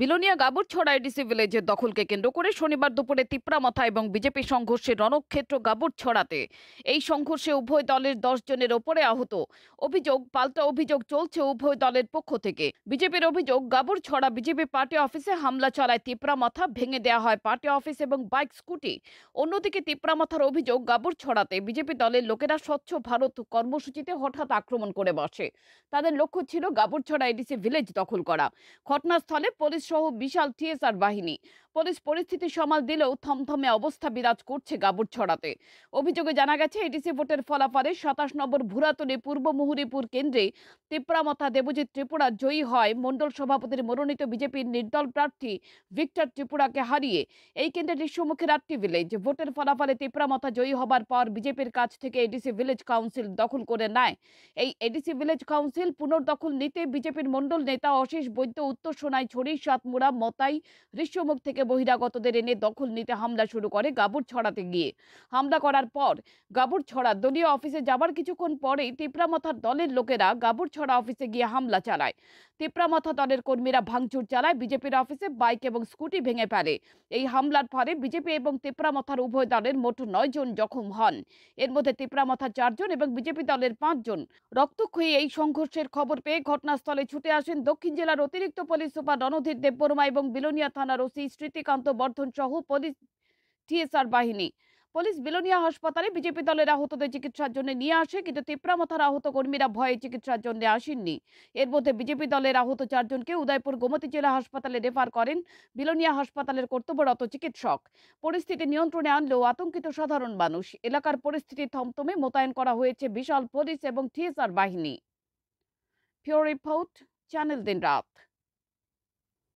Belonia গাবুরছড়া ADC ভিলেজের দখলকে কেন্দ্র করে শনিবার দুপুরে তিপ্রামাথা এবং বিজেপি সংঘর্ষের রণক্ষেত্র গাবুরছড়াতে এই সংঘর্ষে উভয় দলের দশ জনের ওপরে আহত অভিযোগ পাল্টা অভিযোগ চলছে উভয় দলের পক্ষ থেকে বিজেপির অভিযোগ গাবুরছড়া বিজেপি পার্টি অফিসে হামলা চালায় তিপ্রামাথা ভেঙে দেওয়া হয় পার্টি অফিস এবং বাইক স্কুটি অন্যদিকে তিপ্রামাথার অভিযোগ গাবুরছড়াতে বিজেপি দলের লোকেরা স্বচ্ছ ভারত কর্মসূচিতে হঠাৎ আক্রমণ করে বসে তাদের লক্ষ্য ছিল গাবুরছড়া এডিসি ভিলেজ দখল করা ঘটনাস্থলে পুলিশ পুলিশ সহ বিশাল টিএসআর বাহিনী পুলিশ পরিস্থিতি সামাল দিলেও থমথমে অবস্থা বিরাজ করছে গাবুর ছড়াতে অভিযোগে জানা গেছে এডিসি ভোটের ফলাফলে সাতাশ নম্বর ভুরাতলি পূর্ব মুহুরিপুর কেন্দ্রে তিপ্রামথা দেবজিৎ ত্রিপুরা জয়ী হয় মণ্ডল সভাপতির মনোনীত বিজেপির নির্দল প্রার্থী ভিক্টর ত্রিপুরাকে হারিয়ে এই কেন্দ্রটির সম্মুখে রাত্রি ভিলেজ ভোটের ফলাফলে তিপ্রামথা জয়ী হবার পর বিজেপির কাছ থেকে এডিসি ভিলেজ কাউন্সিল দখল করে নেয় এই এডিসি ভিলেজ কাউন্সিল পুনর্দখল নিতে বিজেপির মণ্ডল নেতা অশেষ বৈদ্য উত্তর সোনাই ছড়ি সাতমুড়া মতাই ঋষ্যমুখ থেকে থেকে বহিরাগতদের এনে দখল নিতে হামলা শুরু করে গাবুর ছড়াতে গিয়ে হামলা করার পর গাবুর ছড়া দলীয় অফিসে যাবার কিছুক্ষণ পরেই তিপ্রামাথার দলের লোকেরা গাবুর ছড়া অফিসে গিয়ে হামলা চালায় তিপ্রামাথা দলের কর্মীরা ভাঙচুর চালায় বিজেপির অফিসে বাইক এবং স্কুটি ভেঙে ফেলে এই হামলার ফলে বিজেপি এবং তিপ্রামাথার উভয় দলের মোট নয় জন জখম হন এর মধ্যে তিপ্রামাথার চারজন এবং বিজেপি দলের পাঁচজন রক্তক্ষয়ী এই সংঘর্ষের খবর পেয়ে ঘটনাস্থলে ছুটে আসেন দক্ষিণ জেলার অতিরিক্ত পুলিশ সুপার রণধীর দেববর্মা এবং বিলোনিয়া থানার ওসি স্মৃতি শক্তিকান্ত বর্ধন সহ পুলিশ টিএসআর বাহিনী পুলিশ বিলোনিয়া হাসপাতালে বিজেপি দলের আহতদের চিকিৎসার জন্য নিয়ে আসে কিন্তু তিপ্রামাথার আহত কর্মীরা ভয়ে চিকিৎসার জন্য আসেননি এর মধ্যে বিজেপি দলের আহত চারজনকে উদয়পুর গোমতী জেলা হাসপাতালে রেফার করেন বিলোনিয়া হাসপাতালের কর্তব্যরত চিকিৎসক পরিস্থিতি নিয়ন্ত্রণে আনলেও আতঙ্কিত সাধারণ মানুষ এলাকার পরিস্থিতি থমথমে মোতায়েন করা হয়েছে বিশাল পুলিশ এবং থিয়েসার বাহিনী ফিওর রিপোর্ট চ্যানেল দিন রাত